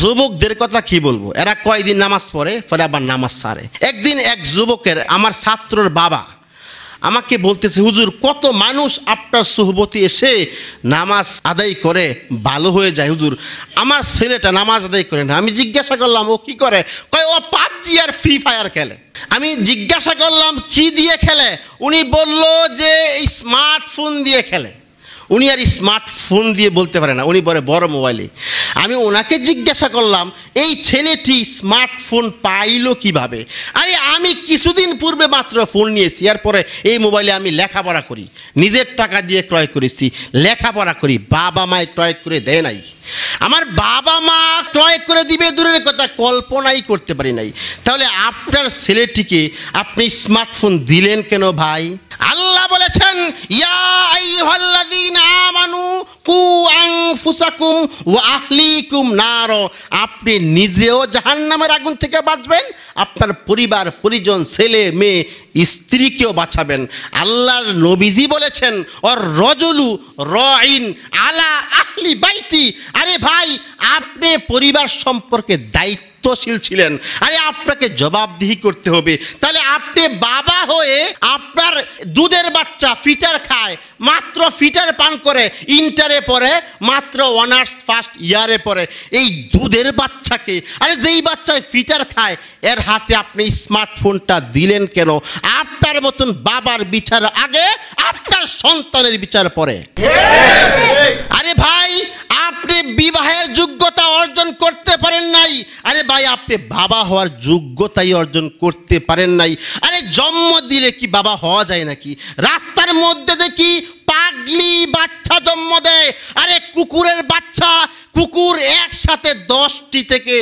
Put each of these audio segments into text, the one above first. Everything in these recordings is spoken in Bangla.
যুবকদের কথা কি বলবো এরা কয়দিন নামাজ পড়ে ফলে আবার নামাজ সারে একদিন এক যুবকের আমার ছাত্রর বাবা আমাকে বলতেছে হুজুর কত মানুষ আপনার সুহবতি এসে নামাজ আদায় করে ভালো হয়ে যায় হুজুর আমার ছেলেটা নামাজ আদায় করে না আমি জিজ্ঞাসা করলাম ও কি করে কয় ও পাবজি আর ফ্রি ফায়ার খেলে আমি জিজ্ঞাসা করলাম কি দিয়ে খেলে উনি বলল যে স্মার্টফোন দিয়ে খেলে উনি আর স্মার্টফোন দিয়ে বলতে পারে না উনি পরে বড় মোবাইলে আমি ওনাকে জিজ্ঞাসা করলাম এই ছেলেটি স্মার্টফোন পাইল কিভাবে আরে আমি কিছুদিন পূর্বে মাত্র ফোন নিয়েছি এরপরে এই মোবাইলে আমি লেখাপড়া করি নিজের টাকা দিয়ে ক্রয় করেছি লেখাপড়া করি বাবা মায় ক্রয় করে দেয় নাই আমার বাবা মা ক্রয় করে দিবে দূরের কথা কল্পনাই করতে পারি নাই তাহলে আপনার ছেলেটিকে আপনি স্মার্টফোন দিলেন কেন ভাই আল্লাহ বলেছে বলছেন আপনি নিজেও জাহান্নামের আগুন থেকে বাঁচবেন আপনার পরিবার পরিজন ছেলে মেয়ে স্ত্রীকেও বাঁচাবেন আল্লাহর নবীজি বলেছেন অর রজলু রইন আলা আহলি বাইতি আরে ভাই আপনি পরিবার সম্পর্কে দায়িত্বশীল ছিলেন আরে আপনাকে জবাবদিহি করতে হবে তাহলে আপনি বাবা হয়ে আপনার দুধের বাচ্চা ফিটার খায় মাত্র ফিটার পান করে ইন্টারে পড়ে মাত্র অনার্স ফার্স্ট ইয়ারে পড়ে এই দুধের বাচ্চাকে আরে যেই বাচ্চায় ফিটার খায় এর হাতে আপনি স্মার্টফোনটা দিলেন কেন আপনার মতন বাবার বিচার আগে আপনার সন্তানের বিচার পরে আরে ভাই ভাই আপনি বাবা হওয়ার যোগ্যতাই অর্জন করতে পারেন নাই আরে জন্ম দিলে কি বাবা হওয়া যায় নাকি রাস্তার মধ্যে দেখি পাগলি বাচ্চা জন্ম দেয় আরে কুকুরের বাচ্চা কুকুর একসাথে দশটি থেকে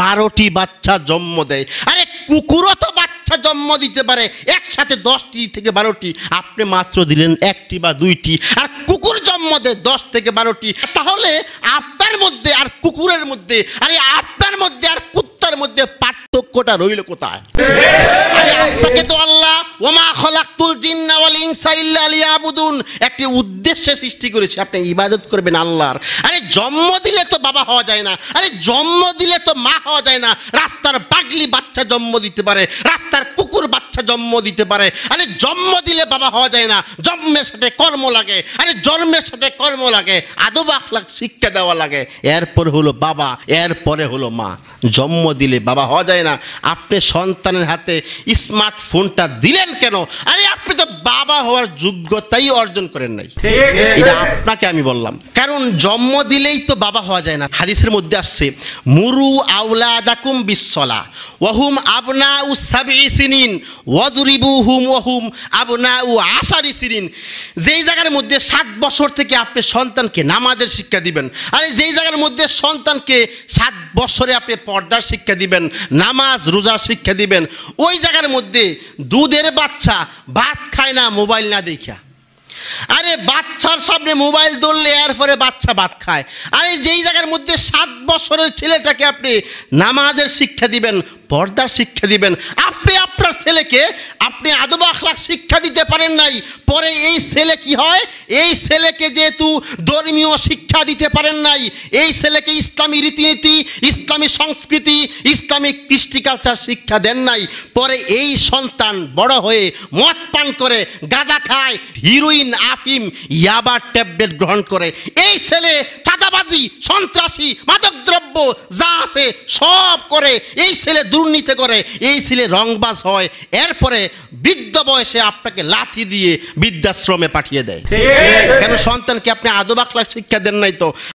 বারোটি বাচ্চা জন্ম দেয় আরে কুকুরও তো বাচ্চা জন্ম দিতে পারে একসাথে দশটি থেকে বারোটি আপনি মাত্র দিলেন একটি বা দুইটি আর কুকুর জন্ম দেয় দশ থেকে বারোটি তাহলে আপনার মধ্যে আর কুকুরের মধ্যে আরে আপনার মধ্যে আর কথার মধ্যে পার্থক্যটা রইল কোথায় একটি উদ্দেশ্যে সৃষ্টি করেছে আপনি ইবাদত করবেন আল্লাহর আরে জন্ম দিলে তো বাবা হওয়া যায় না আরে জন্ম দিলে তো মা হওয়া যায় না রাস্তার পাগলি বাচ্চা জন্ম দিতে পারে রাস্তার কুকুর বাচ্চা জন্ম দিতে পারে আরে জন্ম দিলে বাবা হওয়া যায় না জন্মের সাথে কর্ম লাগে আরে জন্মের সাথে কর্ম লাগে আদব আখলাখ শিক্ষা দেওয়া লাগে এরপর হলো বাবা এরপরে হলো মা জন্ম দিলে বাবা হওয়া যায় না আপনি সন্তানের হাতে স্মার্টফোনটা দিলেন কেন আরে আপনি তো বাবা হওয়ার যোগ্যতাই অর্জন করেন নাই এটা আপনাকে আমি বললাম কারণ জন্ম দিলেই তো বাবা হওয়া যায় না হাদিসের মধ্যে আসছে মুরু আউলাদাকুম বিসলা ওহুম আবনা উ সাবি সিনিন ওয়াদুরিবু হুম ওহুম আবনা উ আশারি সিনিন যেই জায়গার মধ্যে সাত বছর থেকে আপনি সন্তানকে নামাজের শিক্ষা দিবেন আর যেই জায়গার মধ্যে নিজেদের সন্তানকে সাত বছরে আপনি পর্দার শিক্ষা দিবেন নামাজ রোজার শিক্ষা দিবেন ওই জায়গার মধ্যে দুধের বাচ্চা ভাত খায় না মোবাইল না দেখিয়া আরে বাচ্চার সামনে মোবাইল ধরলে এরপরে বাচ্চা ভাত খায় আরে যেই জায়গার মধ্যে সাত বছরের ছেলেটাকে আপনি নামাজের শিক্ষা দিবেন পর্দার শিক্ষা দিবেন আপনি ছেলেকে আপনি আদব আখলাখ শিক্ষা দিতে পারেন নাই পরে এই ছেলে কি হয় এই ছেলেকে যেহেতু ধর্মীয় শিক্ষা দিতে পারেন নাই এই ছেলেকে ইসলামী রীতিনীতি ইসলামী সংস্কৃতি ইসলামিক কৃষ্টি কালচার শিক্ষা দেন নাই পরে এই সন্তান বড় হয়ে মদ পান করে গাঁজা খায় হিরোইন আফিম ইয়াবার ট্যাবলেট গ্রহণ করে এই ছেলে চাঁদাবাজি সন্ত্রাসী মাদকদ্রব্য যা আছে সব করে এই ছেলে দুর্নীতি করে এই ছেলে রংবাজ হয় এরপরে বৃদ্ধ বয়সে আপনাকে লাথি দিয়ে বৃদ্ধাশ্রমে পাঠিয়ে দেয় কেন সন্তানকে আপনি আদবাকলা শিক্ষা দেন নাই তো